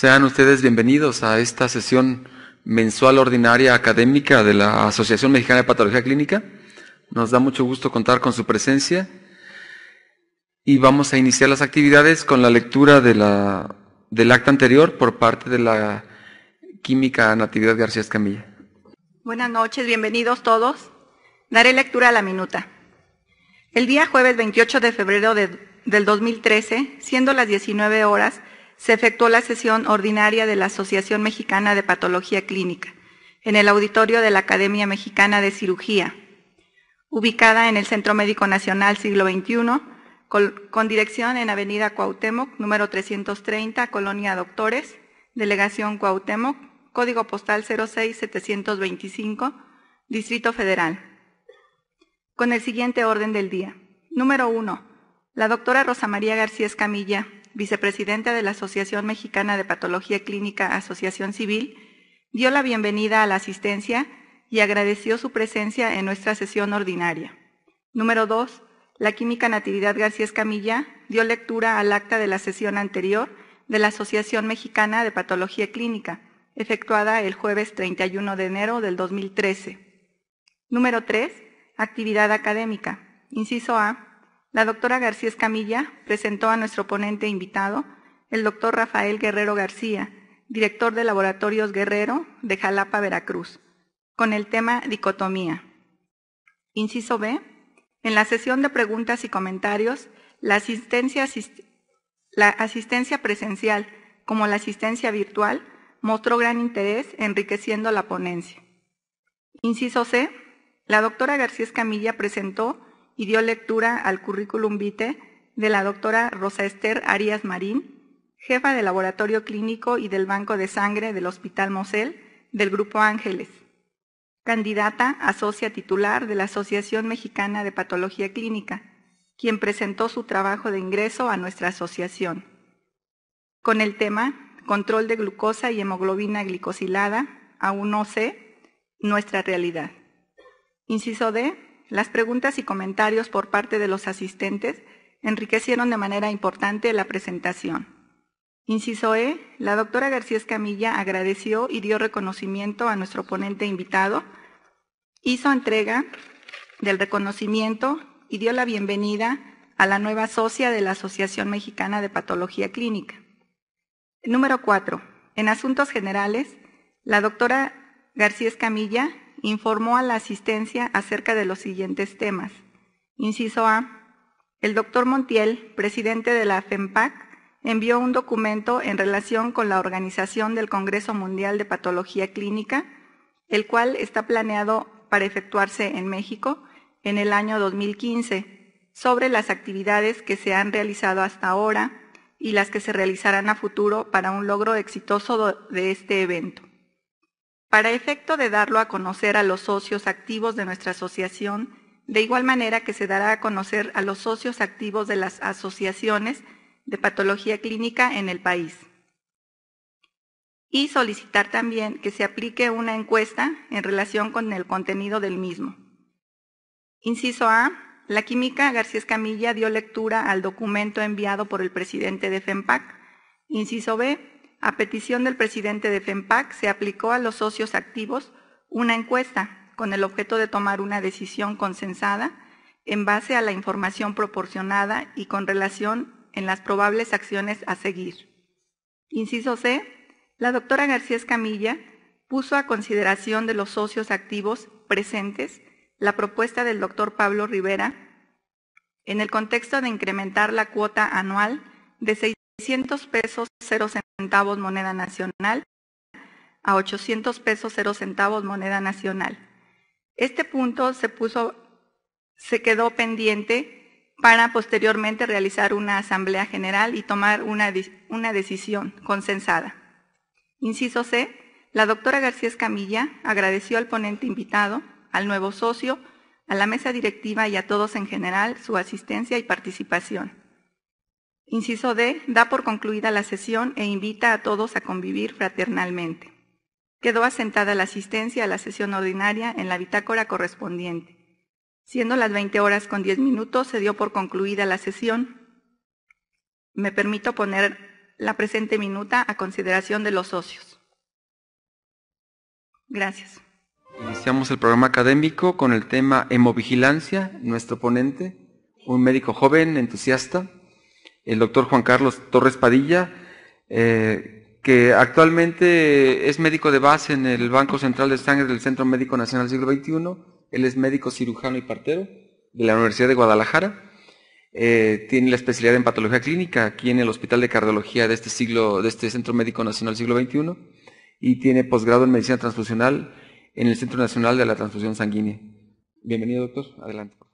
Sean ustedes bienvenidos a esta sesión mensual ordinaria académica de la Asociación Mexicana de Patología Clínica. Nos da mucho gusto contar con su presencia y vamos a iniciar las actividades con la lectura del acta anterior por parte de la química Natividad García Escamilla. Buenas noches, bienvenidos todos. Daré lectura a la minuta. El día jueves 28 de febrero del 2013, siendo las 19 horas, se efectuó la sesión ordinaria de la Asociación Mexicana de Patología Clínica en el auditorio de la Academia Mexicana de Cirugía, ubicada en el Centro Médico Nacional Siglo XXI, con, dirección en Avenida Cuauhtémoc, número 330, Colonia Doctores, Delegación Cuauhtémoc, Código Postal 06725, Distrito Federal. Con el siguiente orden del día. Número 1. La doctora Rosa María García Escamilla, vicepresidenta de la Asociación Mexicana de Patología Clínica Asociación Civil, dio la bienvenida a la asistencia y agradeció su presencia en nuestra sesión ordinaria. Número 2. La química Natividad García Escamilla dio lectura al acta de la sesión anterior de la Asociación Mexicana de Patología Clínica, efectuada el jueves 31 de enero del 2013. Número 3. Actividad académica. Inciso A. La doctora García Escamilla presentó a nuestro ponente invitado, el doctor Rafael Guerrero García, director de Laboratorios Guerrero de Jalapa, Veracruz, con el tema dicotomía. Inciso B. En la sesión de preguntas y comentarios, la asistencia, presencial como la asistencia virtual mostró gran interés enriqueciendo la ponencia. Inciso C. La doctora García Escamilla presentó y dio lectura al currículum vitae de la doctora Rosa Esther Arias Marín, jefa del laboratorio clínico y del banco de sangre del Hospital Mosel del Grupo Ángeles, candidata a socia titular de la Asociación Mexicana de Patología Clínica, quien presentó su trabajo de ingreso a nuestra asociación, con el tema Control de glucosa y hemoglobina glicosilada, a 1C, nuestra realidad. Inciso D, las preguntas y comentarios por parte de los asistentes enriquecieron de manera importante la presentación. Inciso E, la doctora García Escamilla agradeció y dio reconocimiento a nuestro ponente invitado, hizo entrega del reconocimiento y dio la bienvenida a la nueva socia de la Asociación Mexicana de Patología Clínica. Número 4. En asuntos generales, la doctora García Escamilla informó a la asistencia acerca de los siguientes temas. Inciso A. El doctor Montiel, presidente de la FEMPAC, envió un documento en relación con la organización del Congreso Mundial de Patología Clínica, el cual está planeado para efectuarse en México en el año 2015, sobre las actividades que se han realizado hasta ahora y las que se realizarán a futuro para un logro exitoso de este evento para efecto de darlo a conocer a los socios activos de nuestra asociación, de igual manera que se dará a conocer a los socios activos de las asociaciones de patología clínica en el país. Y solicitar también que se aplique una encuesta en relación con el contenido del mismo. Inciso A. La química García Escamilla dio lectura al documento enviado por el presidente de FEMPAC. Inciso B a petición del presidente de FEMPAC, se aplicó a los socios activos una encuesta con el objeto de tomar una decisión consensada en base a la información proporcionada y con relación en las probables acciones a seguir. Inciso C. La doctora García Escamilla puso a consideración de los socios activos presentes la propuesta del doctor Pablo Rivera en el contexto de incrementar la cuota anual de seis. 600 pesos 0 centavos moneda nacional a 800 pesos 0 centavos moneda nacional. Este punto se puso, se quedó pendiente para posteriormente realizar una asamblea general y tomar una, una decisión consensada. Inciso C, la doctora García Escamilla agradeció al ponente invitado, al nuevo socio, a la mesa directiva y a todos en general su asistencia y participación. Inciso D, da por concluida la sesión e invita a todos a convivir fraternalmente. Quedó asentada la asistencia a la sesión ordinaria en la bitácora correspondiente. Siendo las 20 horas con 10 minutos, se dio por concluida la sesión. Me permito poner la presente minuta a consideración de los socios. Gracias. Iniciamos el programa académico con el tema hemovigilancia. Nuestro ponente, un médico joven, entusiasta, el doctor Juan Carlos Torres Padilla, eh, que actualmente es médico de base en el Banco Central de Sangre del Centro Médico Nacional Siglo XXI. Él es médico cirujano y partero de la Universidad de Guadalajara. Eh, tiene la especialidad en patología clínica aquí en el Hospital de Cardiología de este, este Centro Médico Nacional Siglo XXI, y tiene posgrado en medicina transfusional en el Centro Nacional de la Transfusión Sanguínea. Bienvenido, doctor. Adelante.